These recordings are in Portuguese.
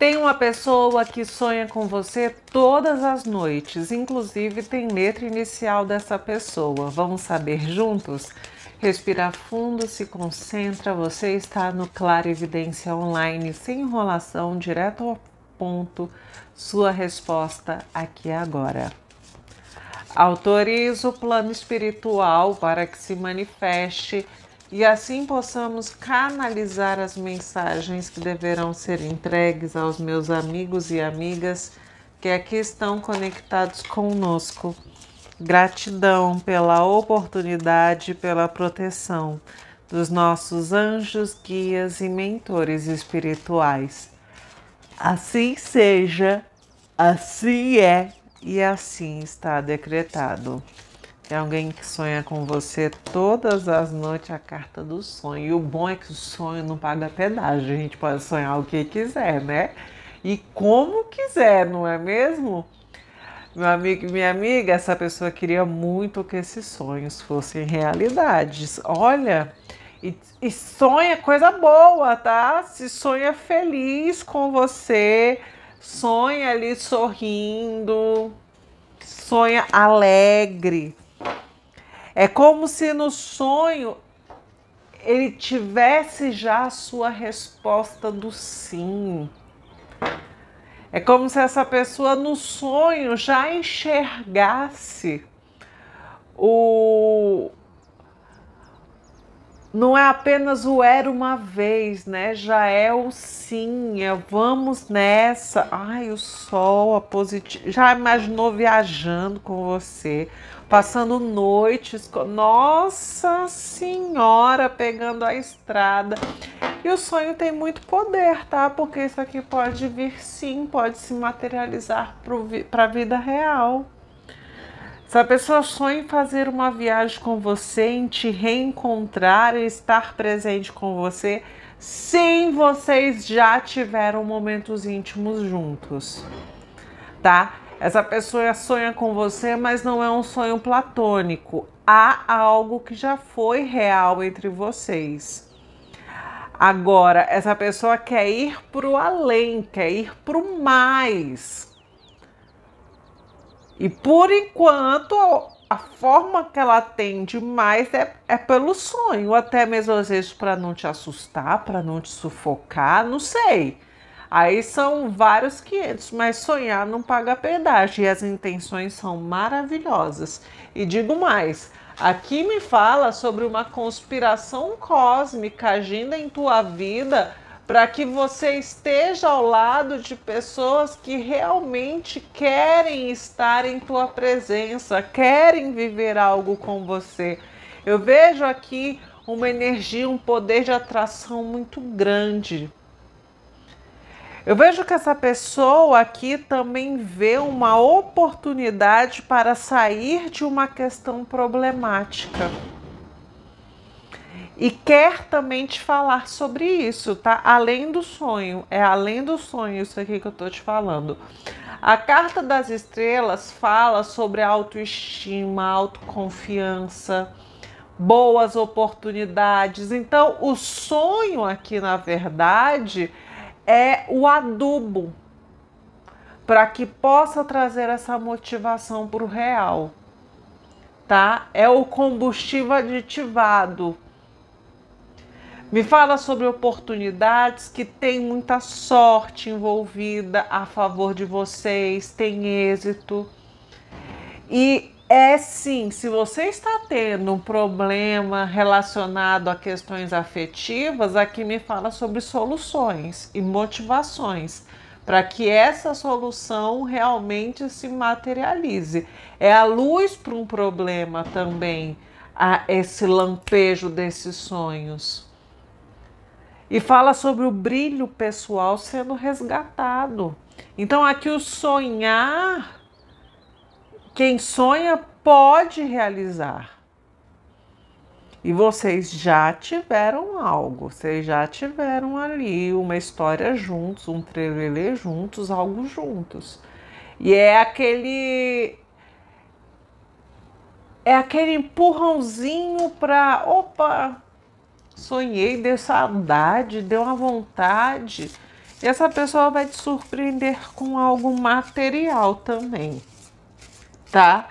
Tem uma pessoa que sonha com você todas as noites, inclusive tem letra inicial dessa pessoa. Vamos saber juntos? Respira fundo, se concentra. Você está no Clara Evidência Online, sem enrolação, direto ao ponto. Sua resposta aqui agora. Autorizo o plano espiritual para que se manifeste e assim possamos canalizar as mensagens que deverão ser entregues aos meus amigos e amigas que aqui estão conectados conosco. Gratidão pela oportunidade, pela proteção dos nossos anjos, guias e mentores espirituais. Assim seja, assim é e assim está decretado. É alguém que sonha com você todas as noites a carta do sonho. E o bom é que o sonho não paga pedágio, a gente pode sonhar o que quiser, né? E como quiser, não é mesmo? Meu amigo e minha amiga, essa pessoa queria muito que esses sonhos fossem realidades. Olha, e, e sonha coisa boa, tá? Se sonha feliz com você, sonha ali sorrindo, sonha alegre, é como se no sonho ele tivesse já a sua resposta do sim. É como se essa pessoa no sonho já enxergasse o, não é apenas o era uma vez, né? Já é o sim, é vamos nessa. Ai, o sol, a positiva. Já imaginou viajando com você, passando noites, nossa senhora, pegando a estrada. E o sonho tem muito poder, tá? Porque isso aqui pode vir sim, pode se materializar para a vida real. Se a pessoa sonha em fazer uma viagem com você, em te reencontrar e estar presente com você, sim, vocês já tiveram momentos íntimos juntos, tá? Essa pessoa sonha com você, mas não é um sonho platônico. Há algo que já foi real entre vocês. Agora, essa pessoa quer ir para o além, quer ir para o mais, e por enquanto, a forma que ela tem demais mais é, é pelo sonho, até mesmo às vezes para não te assustar, para não te sufocar, não sei. Aí são vários 500, mas sonhar não paga pedágio e as intenções são maravilhosas. E digo mais, aqui me fala sobre uma conspiração cósmica agindo em tua vida para que você esteja ao lado de pessoas que realmente querem estar em tua presença, querem viver algo com você. Eu vejo aqui uma energia, um poder de atração muito grande. Eu vejo que essa pessoa aqui também vê uma oportunidade para sair de uma questão problemática e quer também te falar sobre isso, tá? Além do sonho, é além do sonho isso aqui que eu tô te falando. A carta das estrelas fala sobre autoestima, autoconfiança, boas oportunidades. Então, o sonho aqui, na verdade, é o adubo para que possa trazer essa motivação para o real, tá? É o combustível aditivado me fala sobre oportunidades que tem muita sorte envolvida a favor de vocês, tem êxito. E é sim, se você está tendo um problema relacionado a questões afetivas, aqui me fala sobre soluções e motivações para que essa solução realmente se materialize. É a luz para um problema também, a esse lampejo desses sonhos. E fala sobre o brilho pessoal sendo resgatado. Então, aqui o sonhar, quem sonha pode realizar. E vocês já tiveram algo, vocês já tiveram ali uma história juntos, um trelelê juntos, algo juntos. E é aquele é aquele empurrãozinho para opa, sonhei, deu saudade, deu uma vontade. E essa pessoa vai te surpreender com algo material também, tá?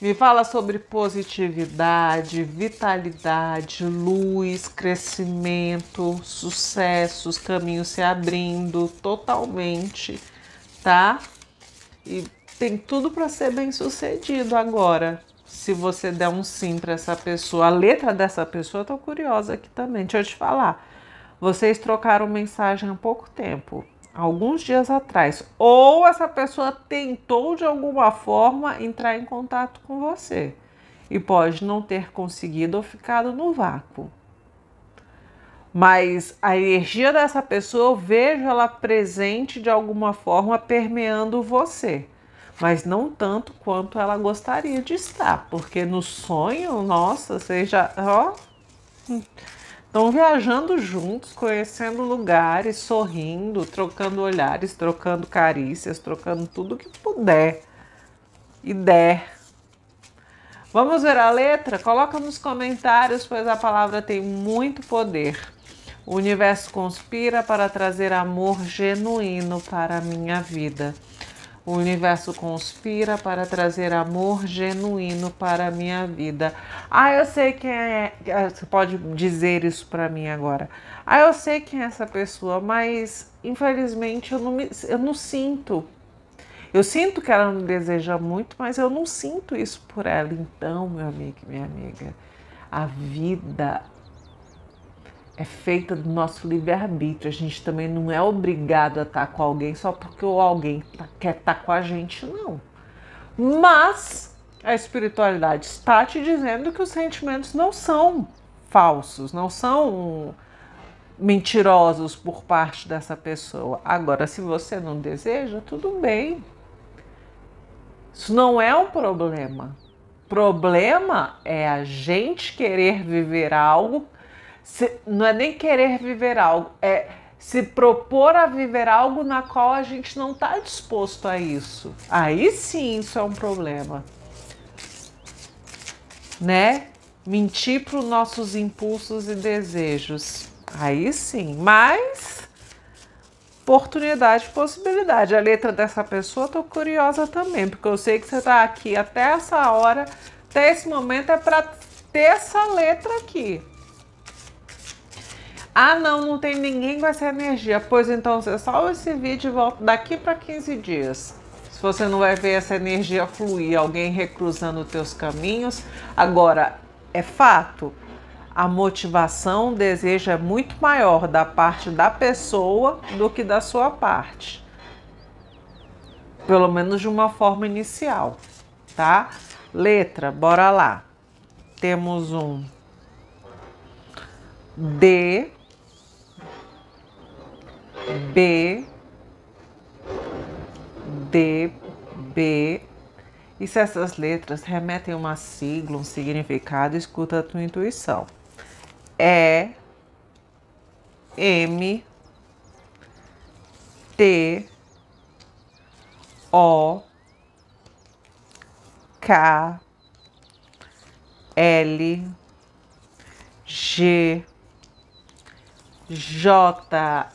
Me fala sobre positividade, vitalidade, luz, crescimento, sucessos, caminhos se abrindo totalmente, tá? E tem tudo para ser bem sucedido agora se você der um sim para essa pessoa, a letra dessa pessoa, eu tô curiosa aqui também. Deixa eu te falar. Vocês trocaram mensagem há pouco tempo, alguns dias atrás, ou essa pessoa tentou de alguma forma entrar em contato com você e pode não ter conseguido ou ficado no vácuo. Mas a energia dessa pessoa, eu vejo ela presente de alguma forma permeando você mas não tanto quanto ela gostaria de estar, porque no sonho, nossa, seja, já ó, estão viajando juntos, conhecendo lugares, sorrindo, trocando olhares, trocando carícias, trocando tudo que puder e der. Vamos ver a letra? Coloca nos comentários, pois a palavra tem muito poder. O universo conspira para trazer amor genuíno para a minha vida. O universo conspira para trazer amor genuíno para a minha vida. Ah, eu sei quem é. é você pode dizer isso para mim agora. Ah, eu sei quem é essa pessoa, mas infelizmente eu não, me, eu não sinto. Eu sinto que ela me deseja muito, mas eu não sinto isso por ela. Então, meu amigo, minha amiga, a vida é feita do nosso livre-arbítrio. A gente também não é obrigado a estar com alguém só porque o alguém tá, quer estar com a gente, não. Mas a espiritualidade está te dizendo que os sentimentos não são falsos, não são mentirosos por parte dessa pessoa. Agora, se você não deseja, tudo bem. Isso não é um problema. Problema é a gente querer viver algo se, não é nem querer viver algo, é se propor a viver algo na qual a gente não está disposto a isso. Aí sim isso é um problema. Né? Mentir para os nossos impulsos e desejos. Aí sim, mas oportunidade, possibilidade. A letra dessa pessoa, tô curiosa também, porque eu sei que você tá aqui até essa hora, até esse momento é para ter essa letra aqui. Ah, não, não tem ninguém com essa energia. Pois então, você é salva esse vídeo e volta daqui para 15 dias. Se você não vai ver essa energia fluir, alguém recruzando teus caminhos. Agora, é fato, a motivação, o desejo é muito maior da parte da pessoa do que da sua parte. Pelo menos de uma forma inicial, tá? Letra, bora lá. Temos um D, B, D, B. E se essas letras remetem a uma sigla, um significado, escuta a tua intuição. E, M, T, O, K, L, G, J.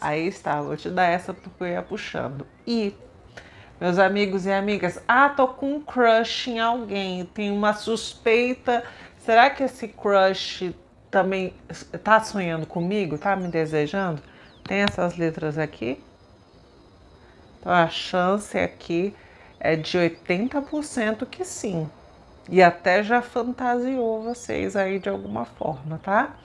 Aí está, vou te dar essa porque eu ia puxando. I. Meus amigos e amigas, ah, tô com um crush em alguém, tenho uma suspeita. Será que esse crush também tá sonhando comigo? Tá me desejando? Tem essas letras aqui? Então a chance aqui é de 80% que sim. E até já fantasiou vocês aí de alguma forma, tá?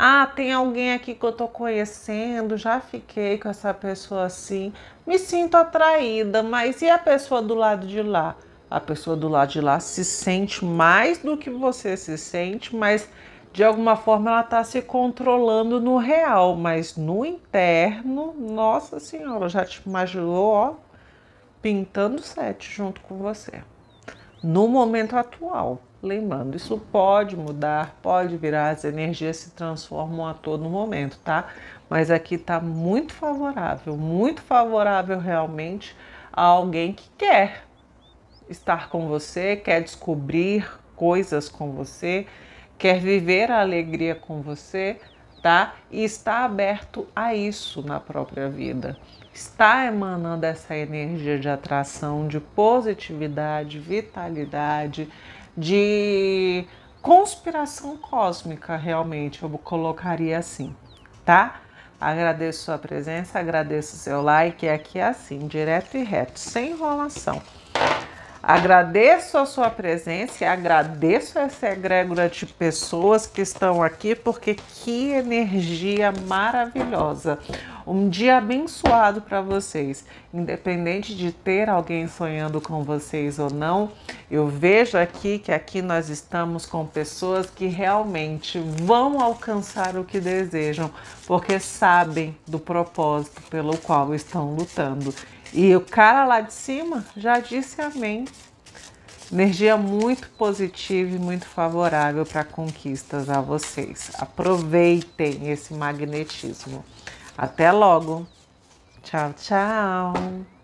Ah, tem alguém aqui que eu tô conhecendo, já fiquei com essa pessoa assim, me sinto atraída, mas e a pessoa do lado de lá? A pessoa do lado de lá se sente mais do que você se sente, mas de alguma forma ela está se controlando no real, mas no interno, nossa senhora, já te imaginou, ó, pintando sete junto com você. No momento atual, Lembrando, isso pode mudar, pode virar, as energias se transformam a todo momento, tá? Mas aqui está muito favorável, muito favorável realmente a alguém que quer estar com você, quer descobrir coisas com você, quer viver a alegria com você, tá? E está aberto a isso na própria vida. Está emanando essa energia de atração, de positividade, vitalidade de conspiração cósmica, realmente, eu colocaria assim, tá? Agradeço sua presença, agradeço seu like, aqui é é assim, direto e reto, sem enrolação. Agradeço a sua presença e agradeço essa egrégora de pessoas que estão aqui, porque que energia maravilhosa. Um dia abençoado para vocês. Independente de ter alguém sonhando com vocês ou não, eu vejo aqui que aqui nós estamos com pessoas que realmente vão alcançar o que desejam, porque sabem do propósito pelo qual estão lutando. E o cara lá de cima já disse amém. Energia muito positiva e muito favorável para conquistas a vocês. Aproveitem esse magnetismo. Até logo. Tchau, tchau.